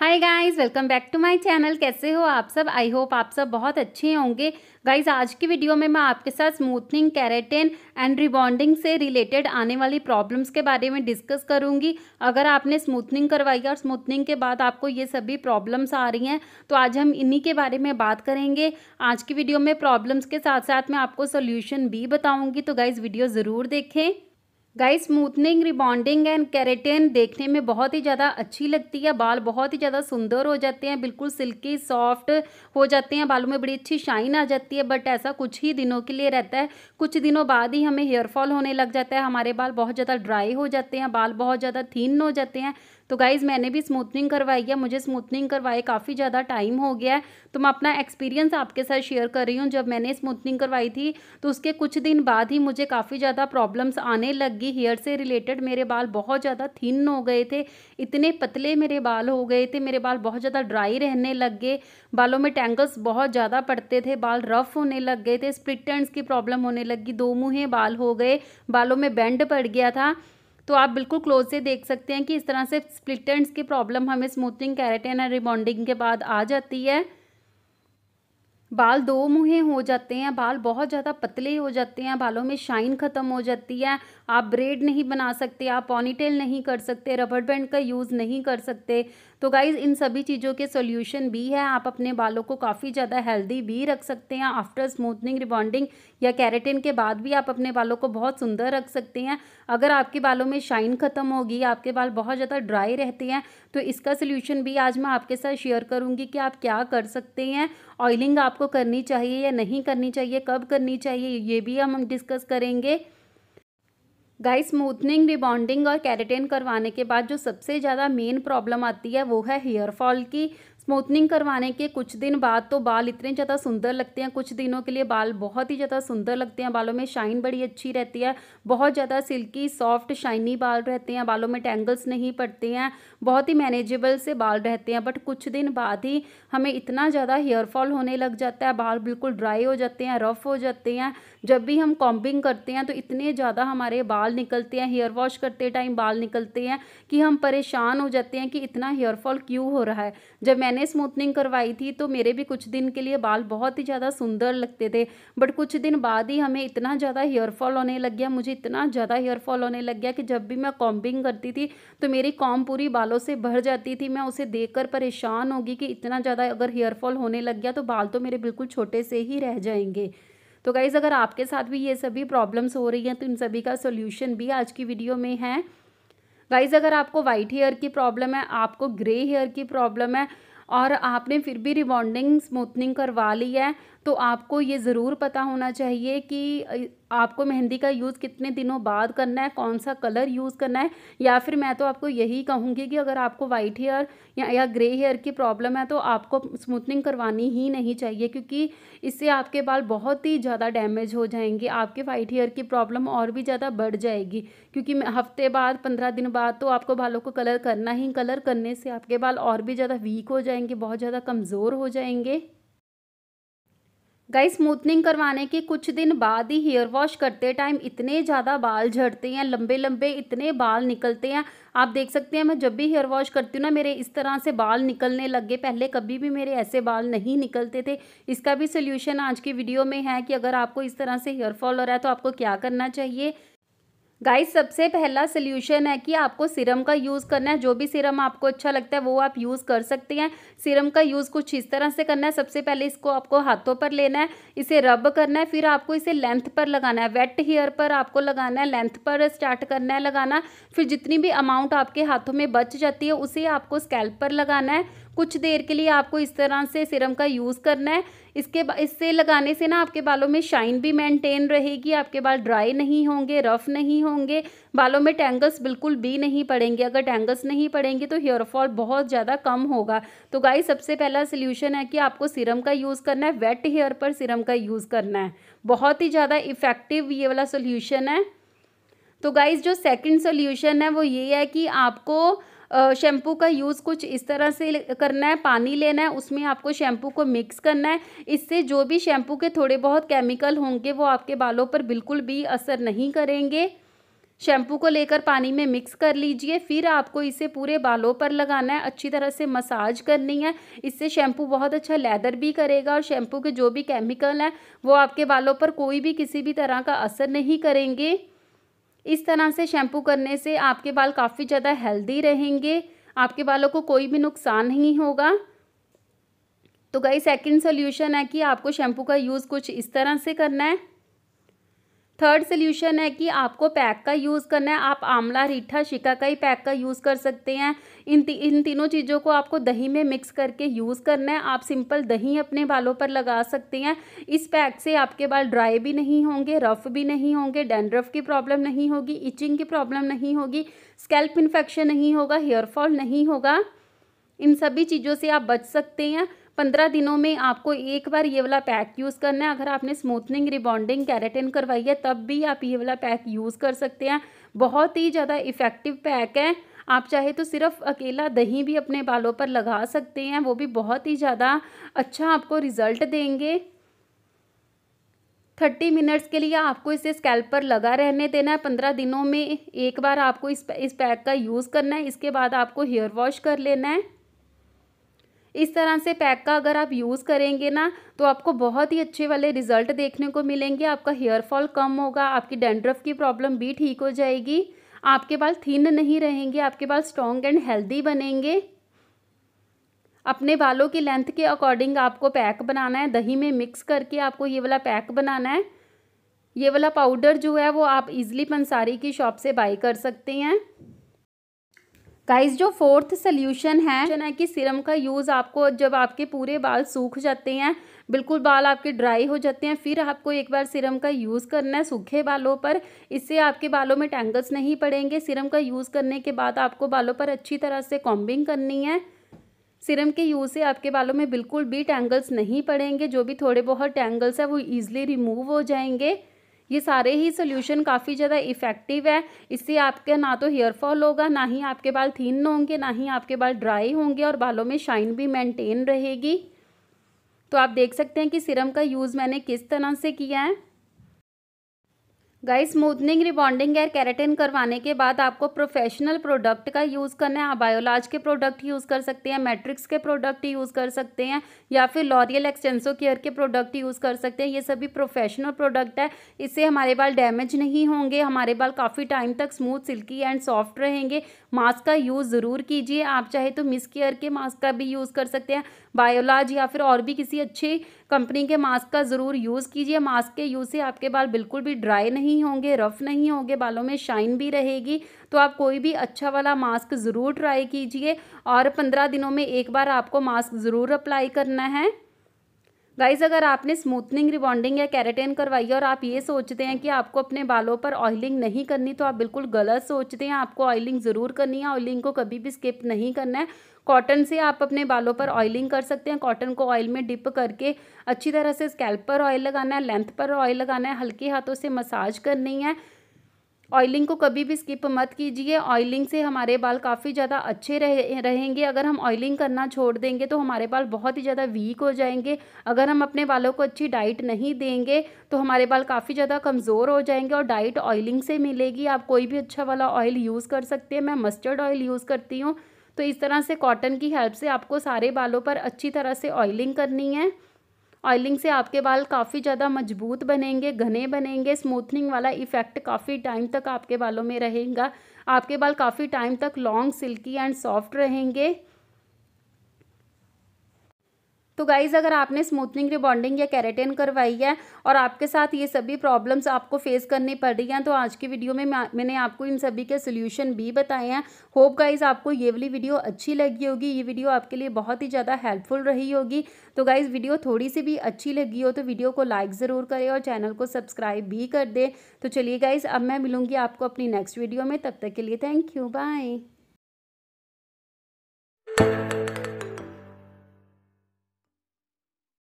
hi guys welcome back to my channel कैसे हो आप सब आई होप आप सब बहुत अच्छे होंगे गाइस आज की वीडियो में मैं आपके साथ स्मूथनिंग कैरेटिन एंड रिबॉन्डिंग से रिलेटेड आने वाली प्रॉब्लम्स के बारे में डिस्कस करूंगी अगर आपने स्मूथनिंग करवाई है और स्मूथनिंग के बाद आपको ये सभी प्रॉब्लम्स आ रही हैं तो आज हम इन्हीं के बारे में बात करेंगे आज की वीडियो में प्रॉब्लम्स के साथ साथ मैं आपको सोल्यूशन भी बताऊँगी तो गाइज़ वीडियो ज़रूर देखें guys smoothening rebonding and keratin देखने में बहुत ही ज़्यादा अच्छी लगती है बाल बहुत ही ज़्यादा सुंदर हो जाते हैं बिल्कुल सिल्की सॉफ्ट हो जाते हैं बालों में बड़ी अच्छी शाइन आ जाती है बट ऐसा कुछ ही दिनों के लिए रहता है कुछ दिनों बाद ही हमें हेयर फॉल होने लग जाता है हमारे बाल बहुत ज़्यादा ड्राई हो जाते हैं बाल बहुत ज़्यादा थीन हो जाते हैं तो गाइज़ मैंने भी स्मूथनिंग करवाई है मुझे स्मूथनिंग करवाए काफ़ी ज़्यादा टाइम हो गया है तो मैं अपना एक्सपीरियंस आपके साथ शेयर कर रही हूँ जब मैंने स्मूथनिंग करवाई थी तो उसके कुछ दिन बाद ही मुझे काफ़ी ज़्यादा प्रॉब्लम्स आने लगी हेयर से रिलेटेड मेरे बाल बहुत ज़्यादा थिन हो गए थे इतने पतले मेरे बाल हो गए थे मेरे बाल बहुत ज़्यादा ड्राई रहने लग गए बालों में टैंगल्स बहुत ज़्यादा पड़ते थे बाल रफ होने लग गए थे स्प्लिट की प्रॉब्लम होने लगी दो मुँहें बाल हो गए बालों में बैंड पड़ गया था तो आप बिल्कुल क्लोज से देख सकते हैं कि इस तरह से स्प्लिटेंट्स की प्रॉब्लम हमें स्मूथिंग कैरेटिन और रिबॉन्डिंग के बाद आ जाती है बाल दो मुहे हो जाते हैं बाल बहुत ज़्यादा पतले हो जाते हैं बालों में शाइन ख़त्म हो जाती है आप ब्रेड नहीं बना सकते आप पॉनीटेल नहीं कर सकते रबड़ बैंड का यूज़ नहीं कर सकते तो गाइज़ इन सभी चीज़ों के सॉल्यूशन भी है आप अपने बालों को काफ़ी ज़्यादा हेल्दी भी रख सकते हैं आफ्टर स्मूथनिंग रिबॉन्डिंग या कैरेटिन के बाद भी आप अपने बालों को बहुत सुंदर रख सकते हैं अगर आपके बालों में शाइन ख़त्म होगी आपके बाल बहुत ज़्यादा ड्राई रहते हैं तो इसका सोल्यूशन भी आज मैं आपके साथ शेयर करूँगी कि आप क्या कर सकते हैं ऑयलिंग आप आपको करनी चाहिए या नहीं करनी चाहिए कब करनी चाहिए ये भी हम डिस्कस करेंगे गाइस स्मूथनिंग रिबॉन्डिंग और कैरेटेन करवाने के बाद जो सबसे ज़्यादा मेन प्रॉब्लम आती है वो है हेयर फॉल की स्मूथनिंग करवाने के कुछ दिन बाद तो बाल इतने ज़्यादा सुंदर लगते हैं कुछ दिनों के लिए बाल बहुत ही ज़्यादा सुंदर लगते हैं बालों में शाइन बड़ी अच्छी रहती है बहुत ज़्यादा सिल्की सॉफ्ट शाइनी बाल रहते हैं बालों में टैंगल्स नहीं पड़ते हैं बहुत ही मैनेजेबल से बाल रहते हैं बट कुछ दिन बाद ही हमें इतना ज़्यादा हेयरफॉल होने लग जाता है बाल बिल्कुल ड्राई हो जाते हैं रफ़ हो जाते हैं जब भी हम कॉम्बिंग करते हैं तो इतने ज़्यादा हमारे बाल निकलते हैं हेयर वॉश करते टाइम बाल निकलते हैं कि हम परेशान हो जाते हैं कि इतना हेयरफॉल क्यों हो रहा है जब मैं मैंने स्मूथनिंग करवाई थी तो मेरे भी कुछ दिन के लिए बाल बहुत ही ज़्यादा सुंदर लगते थे बट कुछ दिन बाद ही हमें इतना ज़्यादा हेयरफॉल होने लग गया मुझे इतना ज़्यादा हेयरफॉल होने लग गया कि जब भी मैं कॉम्बिंग करती थी तो मेरी कॉम पूरी बालों से भर जाती थी मैं उसे देख कर परेशान होगी कि इतना ज़्यादा अगर हेयरफॉल होने लग गया तो बाल तो मेरे बिल्कुल छोटे से ही रह जाएंगे तो गाइज़ अगर आपके साथ भी ये सभी प्रॉब्लम्स हो रही हैं तो इन सभी का सोल्यूशन भी आज की वीडियो में है गाइज़ अगर आपको वाइट हेयर की प्रॉब्लम है आपको ग्रे हेयर की प्रॉब्लम है और आपने फिर भी रिबॉन्डिंग स्मूथनिंग करवा ली है तो आपको ये ज़रूर पता होना चाहिए कि आपको मेहंदी का यूज़ कितने दिनों बाद करना है कौन सा कलर यूज़ करना है या फिर मैं तो आपको यही कहूँगी कि अगर आपको वाइट हेयर या, या ग्रे हेयर की प्रॉब्लम है तो आपको स्मूथनिंग करवानी ही नहीं चाहिए क्योंकि इससे आपके बाल बहुत ही ज़्यादा डैमेज हो जाएंगे आपके वाइट हेयर की प्रॉब्लम और भी ज़्यादा बढ़ जाएगी क्योंकि हफ्ते बाद पंद्रह दिन बाद तो आपको बालों को कलर करना ही कलर करने से आपके बाल और भी ज़्यादा वीक हो जाएंगे बहुत ज़्यादा कमज़ोर हो जाएंगे गाइस स्मूथनिंग करवाने के कुछ दिन बाद ही हेयर वॉश करते टाइम इतने ज़्यादा बाल झड़ते हैं लंबे लंबे इतने बाल निकलते हैं आप देख सकते हैं मैं जब भी हेयर वॉश करती हूँ ना मेरे इस तरह से बाल निकलने लग गए पहले कभी भी मेरे ऐसे बाल नहीं निकलते थे इसका भी सोल्यूशन आज की वीडियो में है कि अगर आपको इस तरह से हेयरफॉल हो रहा है तो आपको क्या करना चाहिए गाइस सबसे पहला सोल्यूशन है कि आपको सिरम का यूज़ करना है जो भी सिरम आपको अच्छा लगता है वो आप यूज़ कर सकते हैं सिरम का यूज़ कुछ इस तरह से करना है सबसे पहले इसको आपको हाथों पर लेना है इसे रब करना है फिर आपको इसे लेंथ पर लगाना है वेट हेयर पर आपको लगाना है लेंथ पर स्टार्ट करना है लगाना फिर जितनी भी अमाउंट आपके हाथों में बच जाती है उसे आपको स्कैल्प पर लगाना है कुछ देर के लिए आपको इस तरह से सिरम का यूज़ करना है इसके इससे लगाने से ना आपके बालों में शाइन भी मेंटेन रहेगी आपके बाल ड्राई नहीं होंगे रफ़ नहीं होंगे बालों में टैंगल्स बिल्कुल भी नहीं पड़ेंगे अगर टैंगल्स नहीं पड़ेंगे तो हेयरफॉल बहुत ज़्यादा कम होगा तो गाइस सबसे पहला सोल्यूशन है कि आपको सिरम का यूज़ करना है वेट हेयर पर सिरम का यूज़ करना है बहुत ही ज़्यादा इफ़ेक्टिव ये वाला सोल्यूशन है तो गाइज़ जो सेकंड सोल्यूशन है वो ये है कि आपको शैम्पू का यूज़ कुछ इस तरह से करना है पानी लेना है उसमें आपको शैम्पू को मिक्स करना है इससे जो भी शैम्पू के थोड़े बहुत केमिकल होंगे वो आपके बालों पर बिल्कुल भी असर नहीं करेंगे शैम्पू को लेकर पानी में मिक्स कर लीजिए फिर आपको इसे पूरे बालों पर लगाना है अच्छी तरह से मसाज करनी है इससे शैम्पू बहुत अच्छा लेदर भी करेगा और शैम्पू के जो भी केमिकल हैं वो आपके बालों पर कोई भी किसी भी तरह का असर नहीं करेंगे इस तरह से शैम्पू करने से आपके बाल काफ़ी ज़्यादा हेल्दी रहेंगे आपके बालों को कोई भी नुकसान नहीं होगा तो गई सेकंड सोल्यूशन है कि आपको शैम्पू का यूज़ कुछ इस तरह से करना है थर्ड सोल्यूशन है कि आपको पैक का यूज़ करना है आप आंवला रीठा शिकाकाई पैक का यूज़ कर सकते हैं इन ती, इन तीनों चीज़ों को आपको दही में मिक्स करके यूज़ करना है आप सिंपल दही अपने बालों पर लगा सकते हैं इस पैक से आपके बाल ड्राई भी नहीं होंगे रफ़ भी नहीं होंगे डेंड्रफ की प्रॉब्लम नहीं होगी इचिंग की प्रॉब्लम नहीं होगी स्कैल्प इन्फेक्शन नहीं होगा हेयरफॉल नहीं होगा इन सभी चीज़ों से आप बच सकते हैं पंद्रह दिनों में आपको एक बार ये वाला पैक यूज़ करना है अगर आपने स्मूथनिंग रिबॉन्डिंग कैरेटिन करवाई है तब भी आप ये वाला पैक यूज़ कर सकते हैं बहुत ही ज़्यादा इफ़ेक्टिव पैक है आप चाहे तो सिर्फ अकेला दही भी अपने बालों पर लगा सकते हैं वो भी बहुत ही ज़्यादा अच्छा आपको रिज़ल्ट देंगे थर्टी मिनट्स के लिए आपको इसे स्कैल्प पर लगा रहने देना है पंद्रह दिनों में एक बार आपको इस इस पैक का यूज़ करना है इसके बाद आपको हेयर वॉश कर लेना है इस तरह से पैक का अगर आप यूज़ करेंगे ना तो आपको बहुत ही अच्छे वाले रिजल्ट देखने को मिलेंगे आपका हेयर फॉल कम होगा आपकी डेंड्रफ की प्रॉब्लम भी ठीक हो जाएगी आपके बाल थिन नहीं रहेंगे आपके बाल स्ट्रॉन्ग एंड हेल्दी बनेंगे अपने बालों की लेंथ के अकॉर्डिंग आपको पैक बनाना है दही में मिक्स करके आपको ये वाला पैक बनाना है ये वाला पाउडर जो है वो आप इज़िली पंसारी की शॉप से बाई कर सकते हैं गाइस जो फोर्थ सोल्यूशन है है कि सीरम का यूज़ आपको जब आपके पूरे बाल सूख जाते हैं बिल्कुल बाल आपके ड्राई हो जाते हैं फिर आपको एक बार सीरम का यूज़ करना है सूखे बालों पर इससे आपके बालों में टैंगल्स नहीं पड़ेंगे सीरम का यूज़ करने के बाद आपको बालों पर अच्छी तरह से कॉम्बिंग करनी है सीरम के यूज़ से आपके बालों में बिल्कुल भी टैंगल्स नहीं पड़ेंगे जो भी थोड़े बहुत टैंगल्स है वो ईजिली रिमूव हो जाएंगे ये सारे ही सोल्यूशन काफ़ी ज़्यादा इफेक्टिव है इससे आपके ना तो हेयर फॉल होगा ना ही आपके बाल थीन होंगे ना ही आपके बाल ड्राई होंगे और बालों में शाइन भी मेंटेन रहेगी तो आप देख सकते हैं कि सिरम का यूज़ मैंने किस तरह से किया है गाइस स्मूथनिंग रिबॉन्डिंग एयर कैरेटिन करवाने के बाद आपको प्रोफेशनल प्रोडक्ट का यूज़ करना है आप बायोलाज के प्रोडक्ट यूज़ कर सकते हैं मैट्रिक्स के प्रोडक्ट यूज़ कर सकते हैं या फिर लॉरियल एक्सटेंसो केयर के प्रोडक्ट यूज़ कर सकते हैं ये सभी प्रोफेशनल प्रोडक्ट है इससे हमारे बाल डैमेज नहीं होंगे हमारे बाल काफ़ी टाइम तक स्मूथ सिल्की एंड सॉफ्ट रहेंगे मास्क का यूज़ ज़रूर कीजिए आप चाहे तो मिस केयर के मास्क का भी यूज़ कर सकते हैं बायोलाज या फिर और भी किसी अच्छी कंपनी के मास्क का ज़रूर यूज़ कीजिए मास्क के यूज़ से आपके बाल बिल्कुल भी ड्राई नहीं होंगे रफ़ नहीं होंगे बालों में शाइन भी रहेगी तो आप कोई भी अच्छा वाला मास्क ज़रूर ट्राई कीजिए और पंद्रह दिनों में एक बार आपको मास्क ज़रूर अप्लाई करना है गाइज अगर आपने स्मूथनिंग रिबॉन्डिंग या कैरेटिन करवाई है और आप ये सोचते हैं कि आपको अपने बालों पर ऑयलिंग नहीं करनी तो आप बिल्कुल गलत सोचते हैं आपको ऑयलिंग ज़रूर करनी है ऑयलिंग को कभी भी स्किप नहीं करना है कॉटन से आप अपने बालों पर ऑयलिंग कर सकते हैं कॉटन को ऑयल में डिप करके अच्छी तरह से स्कैल्प पर ऑयल लगाना है लेंथ पर ऑयल लगाना है हल्के हाथों से मसाज करनी है ऑयलिंग को कभी भी स्किप मत कीजिए ऑयलिंग से हमारे बाल काफ़ी ज़्यादा अच्छे रहे रहेंगे अगर हम ऑयलिंग करना छोड़ देंगे तो हमारे बाल बहुत ही ज़्यादा वीक हो जाएंगे अगर हम अपने बालों को अच्छी डाइट नहीं देंगे तो हमारे बाल काफ़ी ज़्यादा कमज़ोर हो जाएंगे और डाइट ऑयलिंग से मिलेगी आप कोई भी अच्छा वाला ऑयल यूज़ कर सकते हैं मैं मस्टर्ड ऑयल यूज़ करती हूँ तो इस तरह से कॉटन की हेल्प से आपको सारे बालों पर अच्छी तरह से ऑयलिंग करनी है ऑयलिंग से आपके बाल काफ़ी ज़्यादा मजबूत बनेंगे घने बनेंगे स्मूथनिंग वाला इफ़ेक्ट काफ़ी टाइम तक आपके बालों में रहेगा आपके बाल काफ़ी टाइम तक लॉन्ग सिल्की एंड सॉफ्ट रहेंगे तो गाइज़ अगर आपने स्मूथनिंग रिबॉन्डिंग या कैरेटिन करवाई है और आपके साथ ये सभी प्रॉब्लम्स आपको फेस करनी पड़ रही हैं तो आज की वीडियो में मैंने आपको इन सभी के सोल्यूशन भी बताए हैं होप गाइज़ आपको ये वाली वीडियो अच्छी लगी होगी ये वीडियो आपके लिए बहुत ही ज़्यादा हेल्पफुल रही होगी तो गाइज़ वीडियो थोड़ी सी भी अच्छी लगी हो तो वीडियो को लाइक ज़रूर करें और चैनल को सब्सक्राइब भी कर दे तो चलिए गाइज़ अब मैं मिलूँगी आपको अपनी नेक्स्ट वीडियो में तब तक के लिए थैंक यू बाय